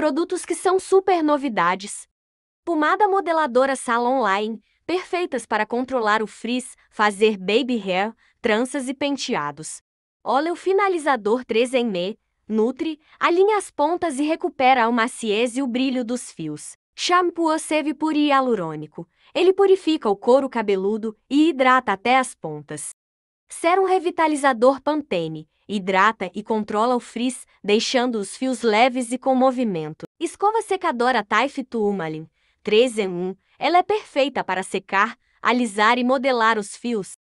Produtos que são super novidades. Pomada modeladora salon line, perfeitas para controlar o frizz, fazer baby hair, tranças e penteados. Óleo finalizador 3 em me, nutre, alinha as pontas e recupera a maciez e o brilho dos fios. Shampoo seve por hialurônico. Ele purifica o couro cabeludo e hidrata até as pontas. Serum revitalizador Pantene. Hidrata e controla o frizz, deixando os fios leves e com movimento. Escova secadora Taif Turmalin 3 em 1. Ela é perfeita para secar, alisar e modelar os fios.